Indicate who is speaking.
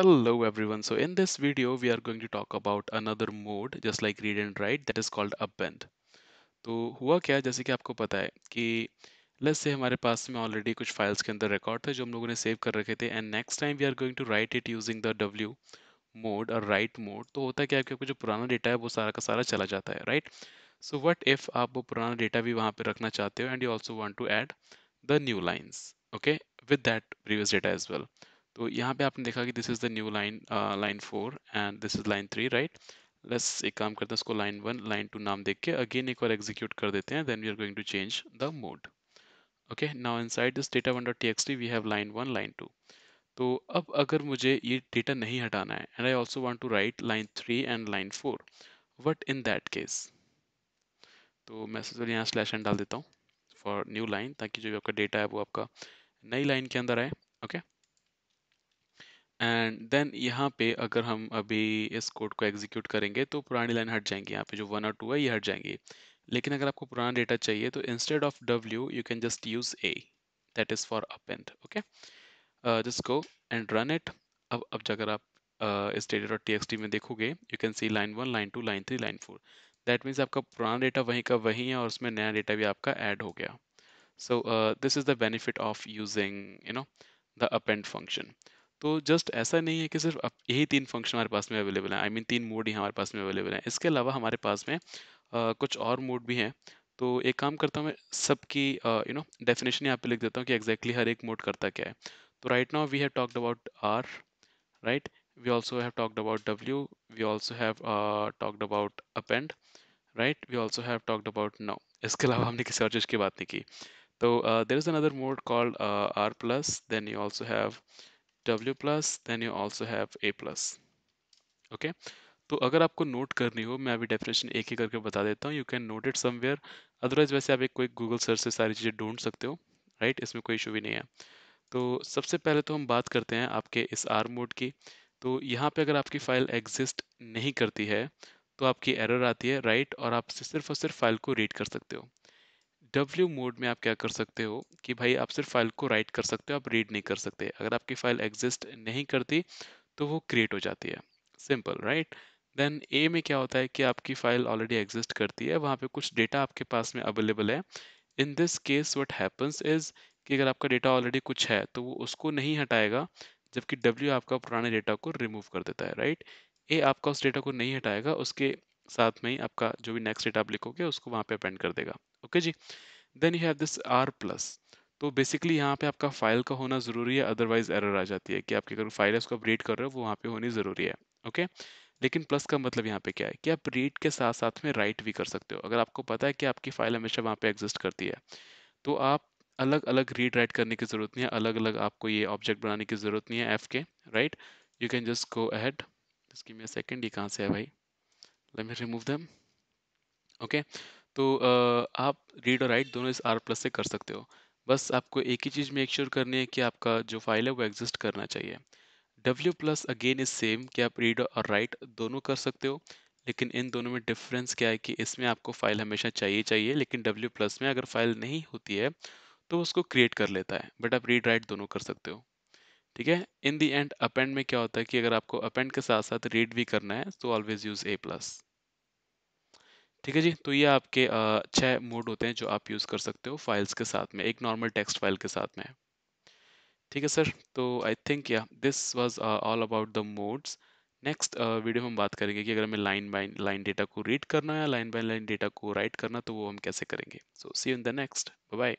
Speaker 1: Hello everyone. So in this video, we are going to talk about another mode just like read and write that is called append. तो हुआ क्या जैसे कि आपको पता है कि लेस से हमारे पास में ऑलरेडी कुछ फाइल्स के अंदर रिकॉर्ड थे जो हम लोगों ने सेव कर रखे थे and next time we are going to write it using the W mode और राइट मोड तो होता है क्या आपका जो पुराना डेटा है वो सारा का सारा चला जाता है राइट सो वट इफ़ आप वो पुराना डेटा भी वहाँ पे रखना चाहते हो and you also want to add the new lines okay with that previous data as well well. तो यहाँ पे आपने देखा कि this is the new line line four and this is line three right let's एक काम करते हैं उसको लाइन वन लाइन टू नाम देख के अगेन एक बार एग्जीक्यूट कर देते हैं then we are going to change the mode okay now side this data one dot t x t we have line one line two तो अब अगर मुझे ये डेटा नहीं हटाना है and I also want to write line three and line four what in that case तो मैं सबसे यहाँ स्लैश एंड डाल देता हूँ फॉर न्यू लाइन ताकि जो भी आपका डेटा है वो आपका नई लाइन के अंदर आए ओके okay? एंड देन यहाँ पे अगर हम अभी इस कोड को एग्जीक्यूट करेंगे तो पुरानी लाइन हट जाएंगी यहाँ पे जो वन और टू है ये हट जाएंगी लेकिन अगर आपको पुराना डेटा चाहिए तो instead of W you can just use a that is for append okay जिसको एंड रन इट अब अब अगर आप uh, इस डेटा डॉट टी में देखोगे you can see line one line two line three line four that means आपका पुराना डेटा वहीं का वहीं है और उसमें नया डेटा भी आपका ऐड हो गया so this is the benefit of using you know the append function तो जस्ट ऐसा नहीं है कि सिर्फ अब यही तीन फंक्शन हमारे पास में अवेलेबल हैं आई मीन तीन मोड ही हमारे पास में अवेलेबल हैं इसके अलावा हमारे पास में आ, कुछ और मोड भी हैं तो एक काम करता हूँ मैं सबकी यू नो डेफिनेशन यहाँ पे लिख देता हूँ कि एग्जैक्टली exactly हर एक मोड करता क्या है तो right now we have talked about R right we also have talked about W we also have talked about append right we also have talked about no इसके अलावा हमने किसी और चीज़ की बात नहीं की तो there is another mode called R plus then you also have W plus then you also have a plus okay तो अगर आपको नोट करनी हो मैं अभी डेफिनेशन एक ही करके बता देता हूँ you can note it somewhere otherwise वैसे आप एक कोई गूगल सर्च से सारी चीज़ें ढूंढ सकते हो राइट right? इसमें कोई इशू भी नहीं है तो सबसे पहले तो हम बात करते हैं आपके इस आर मोड की तो यहाँ पे अगर आपकी फ़ाइल एग्जिस्ट नहीं करती है तो आपकी एरर आती है राइट right? और आप सिर्फ और सिर्फ फाइल को रीड कर सकते हो डब्ल्यू मोड में आप क्या कर सकते हो कि भाई आप सिर्फ फाइल को राइट कर सकते हो आप रीड नहीं कर सकते अगर आपकी फाइल एग्जिस्ट नहीं करती तो वो क्रिएट हो जाती है सिंपल राइट देन ए में क्या होता है कि आपकी फाइल ऑलरेडी एग्जिस्ट करती है वहाँ पे कुछ डेटा आपके पास में अवेलेबल है in this case what happens is कि अगर आपका डेटा ऑलरेडी कुछ है तो वो उसको नहीं हटाएगा जबकि डब्ल्यू आपका पुराने डेटा को रिमूव कर देता है राइट ए आपका उस डेटा को नहीं हटाएगा उसके साथ में ही आपका जो भी नेक्स्ट डेटा आप लिखोगे उसको वहाँ पे अपेंड कर देगा ओके जी then you have this R plus तो बेसिकली यहाँ पे आपका फाइल का होना ज़रूरी है अदरवाइज एरर आ जाती है कि आपकी अगर फाइल है उसको आप रीड कर रहे हो वो वहाँ पे होनी ज़रूरी है ओके लेकिन प्लस का मतलब यहाँ पे क्या है कि आप रीड के साथ साथ में राइट भी कर सकते हो अगर आपको पता है कि आपकी फाइल हमेशा वहाँ पे एग्जिस्ट करती है तो आप अलग अलग रीड राइट करने की ज़रूरत नहीं है अलग अलग आपको ये ऑब्जेक्ट बनाने की ज़रूरत नहीं है एफ के right you can just go ahead इसकी मैं सेकेंड ये कहाँ से है भाई let me remove them okay तो आप रीड और राइट दोनों इस आर प्लस से कर सकते हो। बस आपको एक ही चीज़ मेक श्योर करनी है कि आपका जो फाइल है वो एग्ज़िस्ट करना चाहिए। W plus again is same कि आप रीड और राइट दोनों कर सकते हो, लेकिन इन दोनों में डिफ़रेंस क्या है कि इसमें आपको फाइल हमेशा चाहिए चाहिए, लेकिन डब्ल्यू प्लस में अगर फाइल नहीं होती है, तो उसको क्रिएट कर लेता है, बट आप रीड राइट दोनों कर सकते हो। ठीक है? इन दी एंड अपेंड में क्या होता है कि अगर आपको अपेंड के साथ-साथ रीड भी करना है, तो ऑलवेज़ यूज़ ए प्लस। ठीक है जी तो ये आपके छह मोड होते हैं जो आप यूज़ कर सकते हो फाइल्स के साथ में एक नॉर्मल टेक्स्ट फाइल के साथ में ठीक है सर तो आई थिंक या this was all about the modes next video में हम बात करेंगे कि अगर हमें लाइन बाय लाइन डेटा को रीड करना है या लाइन बाय लाइन डेटा को राइट करना तो वो हम कैसे करेंगे so see in the next bye